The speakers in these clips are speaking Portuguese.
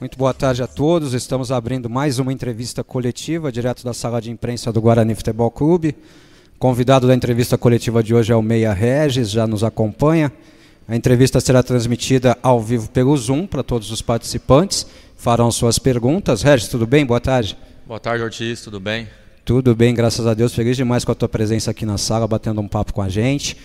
Muito boa tarde a todos. Estamos abrindo mais uma entrevista coletiva direto da sala de imprensa do Guarani Futebol Clube. Convidado da entrevista coletiva de hoje é o Meia Regis, já nos acompanha. A entrevista será transmitida ao vivo pelo Zoom para todos os participantes. Farão suas perguntas. Regis, tudo bem? Boa tarde. Boa tarde, Ortiz. Tudo bem? Tudo bem, graças a Deus. Feliz demais com a tua presença aqui na sala, batendo um papo com a gente.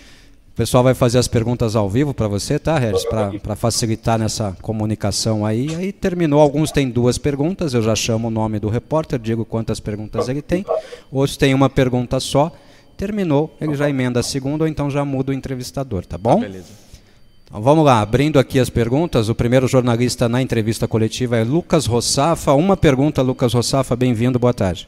O pessoal vai fazer as perguntas ao vivo para você, tá, Regis? Para facilitar nessa comunicação aí. Aí terminou, alguns têm duas perguntas, eu já chamo o nome do repórter, digo quantas perguntas ele tem. Outros têm uma pergunta só. Terminou, ele já emenda a segunda ou então já muda o entrevistador, tá bom? beleza. Então vamos lá, abrindo aqui as perguntas. O primeiro jornalista na entrevista coletiva é Lucas Roçafa. Uma pergunta, Lucas Roçafa. bem-vindo, boa tarde.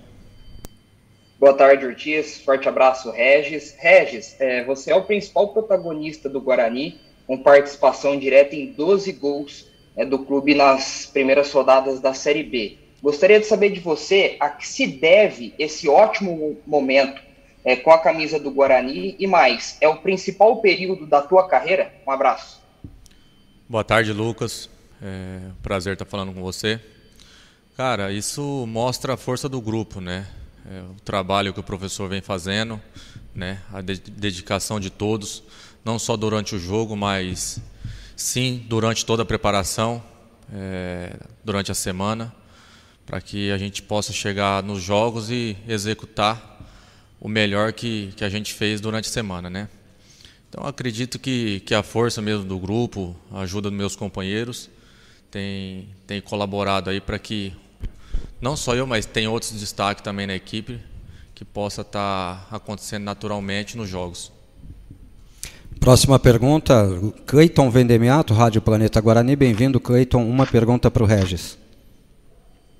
Boa tarde, Ortiz. Forte abraço, Regis. Regis, é, você é o principal protagonista do Guarani, com participação direta em 12 gols é, do clube nas primeiras rodadas da Série B. Gostaria de saber de você a que se deve esse ótimo momento é, com a camisa do Guarani e mais, é o principal período da tua carreira? Um abraço. Boa tarde, Lucas. É um prazer estar falando com você. Cara, isso mostra a força do grupo, né? é, o trabalho que o professor vem fazendo, né, a de dedicação de todos, não só durante o jogo, mas sim durante toda a preparação, é, durante a semana, para que a gente possa chegar nos jogos e executar o melhor que, que a gente fez durante a semana, né? Então acredito que, que a força mesmo do grupo, a ajuda dos meus companheiros, tem, tem colaborado aí para que não só eu, mas tem outros destaques também na equipe que possa estar tá acontecendo naturalmente nos jogos. Próxima pergunta, Cleiton Vendemiato, Rádio Planeta Guarani. Bem-vindo, Cleiton. Uma pergunta para o Regis.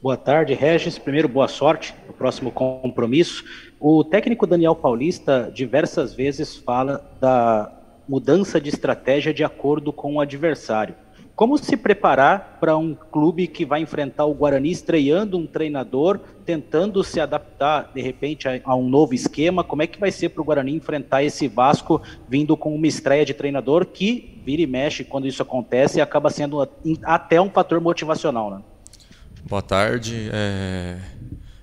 Boa tarde, Regis. Primeiro, boa sorte no próximo compromisso. O técnico Daniel Paulista diversas vezes fala da mudança de estratégia de acordo com o adversário. Como se preparar para um clube que vai enfrentar o Guarani estreando um treinador, tentando se adaptar de repente a, a um novo esquema? Como é que vai ser para o Guarani enfrentar esse Vasco vindo com uma estreia de treinador que vira e mexe quando isso acontece e acaba sendo até um fator motivacional, né? Boa tarde. É,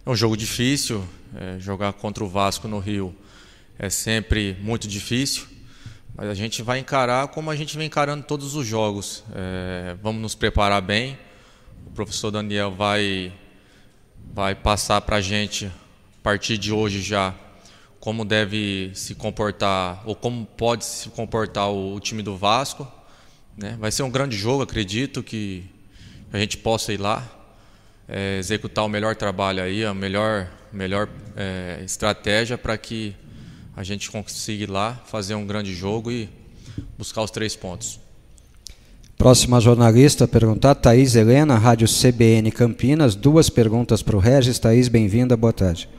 é um jogo difícil. É, jogar contra o Vasco no Rio é sempre muito difícil. Mas a gente vai encarar como a gente vem encarando todos os jogos. É, vamos nos preparar bem. O professor Daniel vai, vai passar para a gente, a partir de hoje já, como deve se comportar, ou como pode se comportar o, o time do Vasco. Né? Vai ser um grande jogo, acredito que a gente possa ir lá, é, executar o melhor trabalho aí, a melhor, melhor é, estratégia para que a gente conseguir lá fazer um grande jogo e buscar os três pontos. Próxima jornalista a perguntar, Thaís Helena, Rádio CBN Campinas. Duas perguntas para o Regis. Thaís, bem-vinda, boa tarde.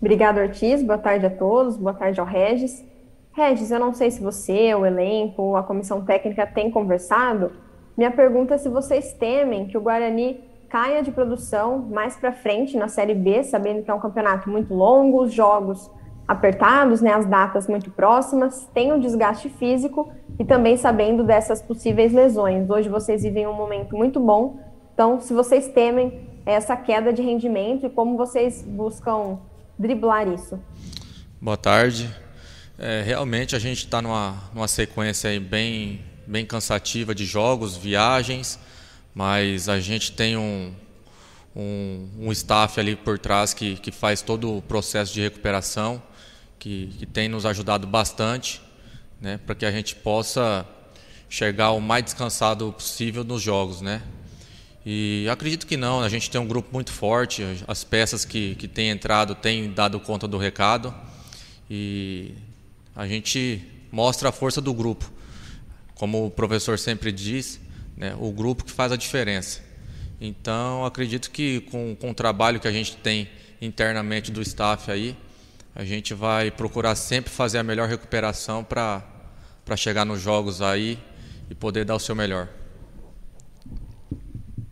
Obrigada, Ortiz. Boa tarde a todos, boa tarde ao Regis. Regis, eu não sei se você, o elenco, a comissão técnica tem conversado. Minha pergunta é se vocês temem que o Guarani caia de produção mais para frente na Série B, sabendo que é um campeonato muito longo, os jogos apertados, né, as datas muito próximas, tem o um desgaste físico e também sabendo dessas possíveis lesões. Hoje vocês vivem um momento muito bom, então se vocês temem essa queda de rendimento e como vocês buscam driblar isso. Boa tarde. É, realmente a gente está numa, numa sequência bem, bem cansativa de jogos, viagens, mas a gente tem um, um, um, staff ali por trás que, que faz todo o processo de recuperação que, que tem nos ajudado bastante, né, para que a gente possa chegar o mais descansado possível nos jogos, né? E acredito que não, a gente tem um grupo muito forte, as peças que, que têm entrado têm dado conta do recado e a gente mostra a força do grupo. Como o professor sempre diz, né, o grupo que faz a diferença. Então acredito que com, com o trabalho que a gente tem internamente do staff aí, a gente vai procurar sempre fazer a melhor recuperação para chegar nos jogos aí e poder dar o seu melhor.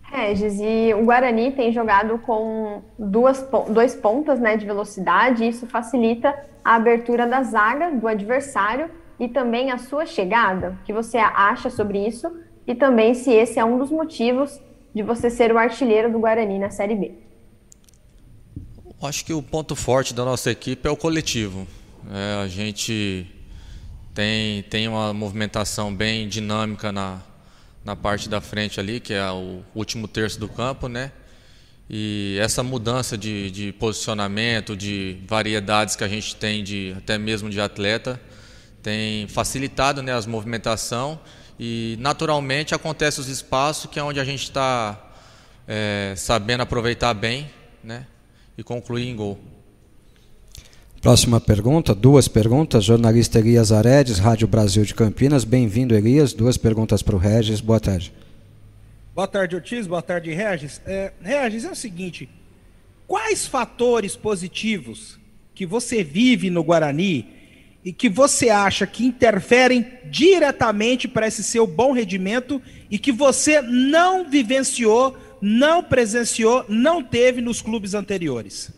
Regis, e o Guarani tem jogado com duas, dois pontas né, de velocidade, e isso facilita a abertura da zaga do adversário e também a sua chegada. O que você acha sobre isso? E também se esse é um dos motivos de você ser o artilheiro do Guarani na Série B. Acho que o ponto forte da nossa equipe é o coletivo. É, a gente tem, tem uma movimentação bem dinâmica na, na parte da frente ali, que é o último terço do campo, né? E essa mudança de, de posicionamento, de variedades que a gente tem, de, até mesmo de atleta, tem facilitado né, as movimentação e naturalmente acontece os espaços que é onde a gente está é, sabendo aproveitar bem, né? e concluir em gol. Próxima pergunta, duas perguntas. Jornalista Elias Aredes, Rádio Brasil de Campinas. Bem-vindo, Elias. Duas perguntas para o Regis. Boa tarde. Boa tarde, Ortiz. Boa tarde, Regis. É, Regis, é o seguinte: quais fatores positivos que você vive no Guarani e que você acha que interferem diretamente para esse seu bom rendimento e que você não vivenciou não presenciou, não teve nos clubes anteriores?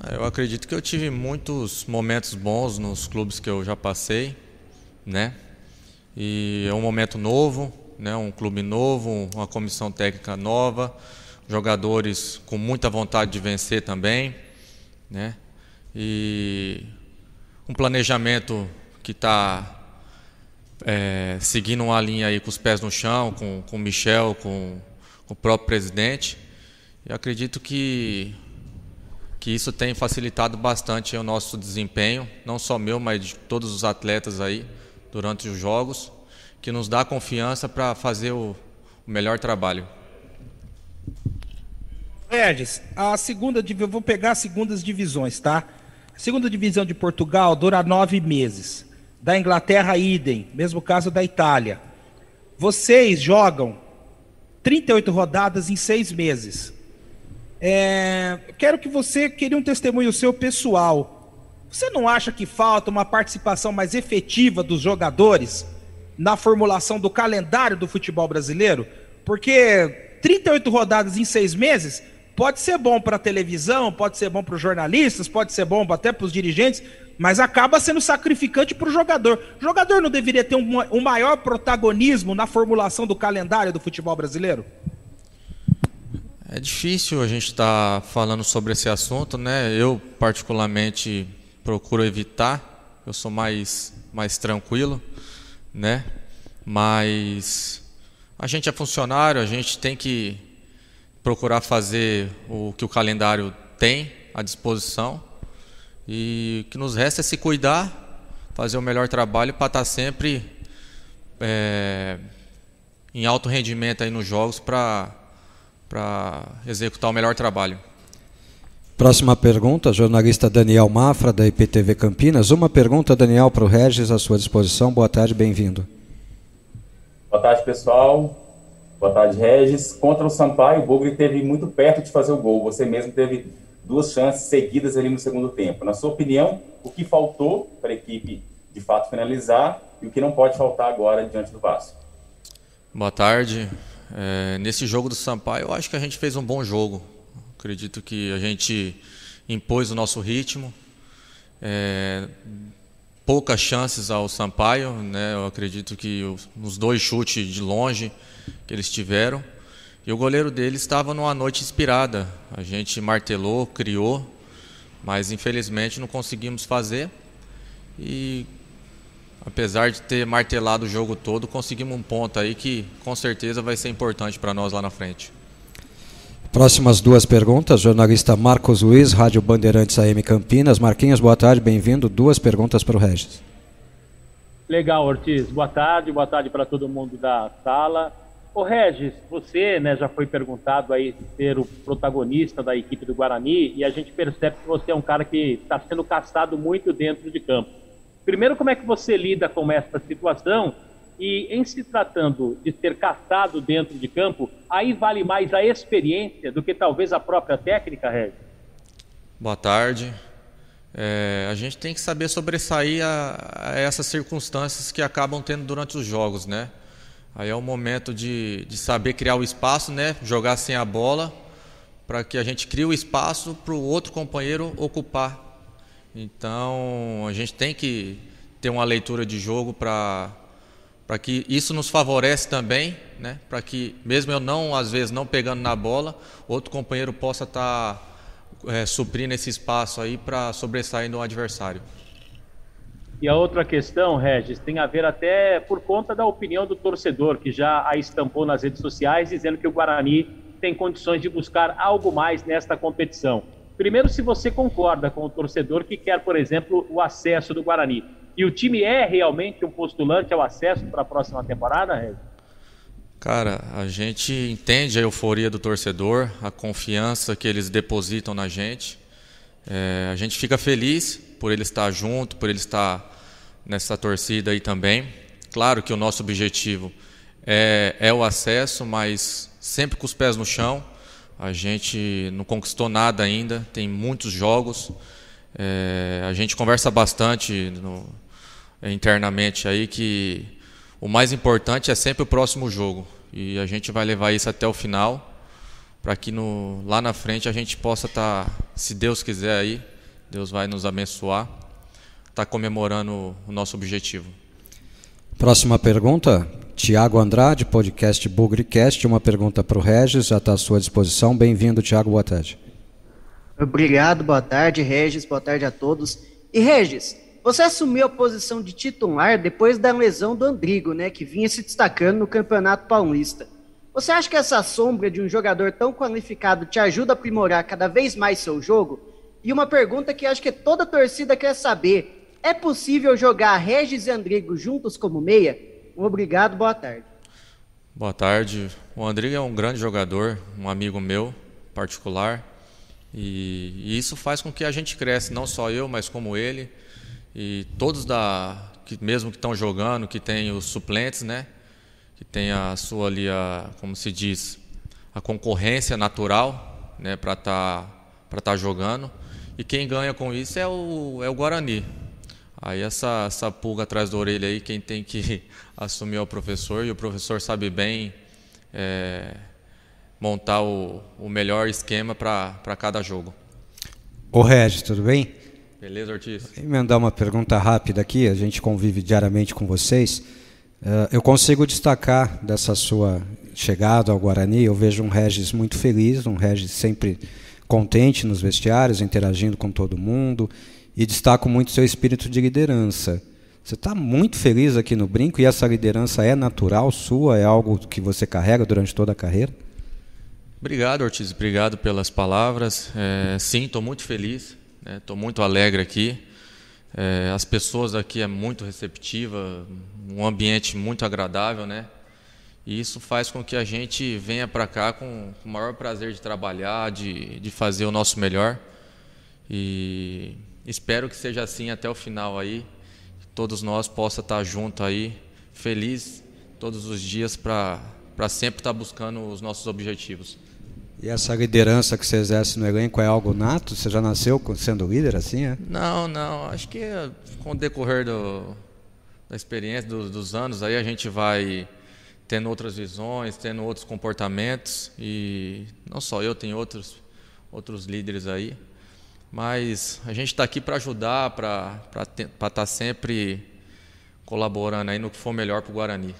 Ah, eu acredito que eu tive muitos momentos bons nos clubes que eu já passei, né? E é um momento novo, né? Um clube novo, uma comissão técnica nova, jogadores com muita vontade de vencer também, né? E um planejamento que está é, eh, seguindo uma linha aí com os pés no chão, com, com o Michel, com o próprio presidente. Eu acredito que, que isso tem facilitado bastante o nosso desempenho, não só meu, mas de todos os atletas aí durante os jogos, que nos dá confiança para fazer o, o, melhor trabalho. Regis, a segunda eu vou pegar as segundas divisões, tá? A segunda divisão de Portugal dura nove meses. Da Inglaterra, idem. Mesmo caso da Itália. Vocês jogam 38 rodadas em seis meses. É, quero que você queria um testemunho seu pessoal. Você não acha que falta uma participação mais efetiva dos jogadores na formulação do calendário do futebol brasileiro? Porque 38 rodadas em seis meses pode ser bom para a televisão, pode ser bom para os jornalistas, pode ser bom até para os dirigentes, mas acaba sendo sacrificante para o jogador. O jogador não deveria ter um, um, maior protagonismo na formulação do calendário do futebol brasileiro? É difícil a gente estar tá falando sobre esse assunto, né? Eu, particularmente, procuro evitar, eu sou mais, mais tranquilo, né? Mas a gente é funcionário, a gente tem que procurar fazer o que o calendário tem à disposição. E o que nos resta é se cuidar, fazer o melhor trabalho para estar sempre é, em alto rendimento aí nos jogos para executar o melhor trabalho. Próxima pergunta, jornalista Daniel Mafra, da IPTV Campinas. Uma pergunta, Daniel, para o Regis, à sua disposição. Boa tarde, bem-vindo. Boa tarde, pessoal. Boa tarde, Regis. Contra o Sampaio, o Bugre teve muito perto de fazer o gol. Você mesmo teve duas chances seguidas ali no segundo tempo. Na sua opinião, o que faltou para a equipe de fato finalizar e o que não pode faltar agora diante do Vasco? Boa tarde. É, nesse jogo do Sampaio, eu acho que a gente fez um bom jogo. Acredito que a gente impôs o nosso ritmo. É, poucas chances ao Sampaio, né? Eu acredito que os dois chutes de longe que eles tiveram. E o goleiro dele estava numa noite inspirada. A gente martelou, criou, mas infelizmente não conseguimos fazer. E apesar de ter martelado o jogo todo, conseguimos um ponto aí que com certeza vai ser importante para nós lá na frente. Próximas duas perguntas, jornalista Marcos Luiz, Rádio Bandeirantes AM Campinas. Marquinhos, boa tarde, bem-vindo. Duas perguntas para o Regis. Legal, Ortiz. Boa tarde, boa tarde para todo mundo da sala. O Regis, você né, já foi perguntado aí de ser o protagonista da equipe do Guarani e a gente percebe que você é um cara que está sendo caçado muito dentro de campo. Primeiro, como é que você lida com essa situação e em se tratando de ser caçado dentro de campo, aí vale mais a experiência do que talvez a própria técnica, Regis? Boa tarde. É, a gente tem que saber sobressair a, a, essas circunstâncias que acabam tendo durante os jogos, né? Aí é o momento de, de saber criar o espaço, né? Jogar sem a bola, para que a gente crie o espaço para o outro companheiro ocupar. Então a gente tem que ter uma leitura de jogo para para que isso nos favorece também, né? para que mesmo eu não, às vezes, não pegando na bola, outro companheiro possa estar tá, é, suprindo esse espaço aí para sobressair no adversário. E a outra questão, Regis, tem a ver até por conta da opinião do torcedor, que já a estampou nas redes sociais, dizendo que o Guarani tem condições de buscar algo mais nesta competição. Primeiro, se você concorda com o torcedor que quer, por exemplo, o acesso do Guarani. E o time é realmente um postulante ao acesso para a próxima temporada, Regis? Cara, a gente entende a euforia do torcedor, a confiança que eles depositam na gente. É, a gente fica feliz por ele estar junto, por ele estar nessa torcida aí também. Claro que o nosso objetivo é, é o acesso, mas sempre com os pés no chão. A gente não conquistou nada ainda, tem muitos jogos. É, a gente conversa bastante no, internamente aí que o mais importante é sempre o próximo jogo. E a gente vai levar isso até o final, para que no, lá na frente a gente possa estar, tá, se Deus quiser aí, Deus vai nos abençoar, estar tá comemorando o nosso objetivo. Próxima pergunta, Tiago Andrade, podcast BugriCast, uma pergunta para o Regis, já está à sua disposição. Bem-vindo, Tiago, boa tarde. Obrigado, boa tarde, Regis, boa tarde a todos. E Regis, você assumiu a posição de titular depois da lesão do Andrigo, né, que vinha se destacando no Campeonato Paulista. Você acha que essa sombra de um jogador tão qualificado te ajuda a aprimorar cada vez mais seu jogo? E uma pergunta que acho que toda torcida quer saber: é possível jogar Regis e Andrigo juntos como meia? obrigado, boa tarde. Boa tarde. O Andrigo é um grande jogador, um amigo meu particular, e isso faz com que a gente cresça, não só eu, mas como ele. E todos da que mesmo que estão jogando, que tem os suplentes, né? Que tem a sua ali a, como se diz, a concorrência natural, né, para estar tá, para estar tá jogando. E quem ganha com isso é o é o Guarani. Aí essa, essa pulga atrás da orelha aí, quem tem que assumir é o professor, e o professor sabe bem é, montar o, o melhor esquema para cada jogo. O Regis, tudo bem? Beleza, Ortiz. Vou emendar uma pergunta rápida aqui, a gente convive diariamente com vocês. Eh, eu consigo destacar dessa sua chegada ao Guarani, eu vejo um Regis muito feliz, um Regis sempre contente nos vestiários, interagindo com todo mundo, e destaco muito seu espírito de liderança. Você está muito feliz aqui no Brinco e essa liderança é natural sua? É algo que você carrega durante toda a carreira? Obrigado, Ortiz. Obrigado pelas palavras. É, sim, estou muito feliz. Estou né? muito alegre aqui. É, as pessoas aqui é muito receptiva, um ambiente muito agradável, né? E isso faz com que a gente venha para cá com, com o maior prazer de trabalhar, de, de fazer o nosso melhor. E espero que seja assim até o final aí. Que todos nós possa estar tá junto aí, feliz todos os dias para sempre estar tá buscando os nossos objetivos. E essa liderança que você exerce no elenco é algo nato? Você já nasceu sendo líder assim? É? Não, não. Acho que com o decorrer do, da experiência, do, dos anos, aí a gente vai tendo outras visões, tendo outros comportamentos. E não só eu, tem outros, outros líderes aí. Mas a gente está aqui para ajudar, para estar tá sempre colaborando aí no que for melhor para o Guarani.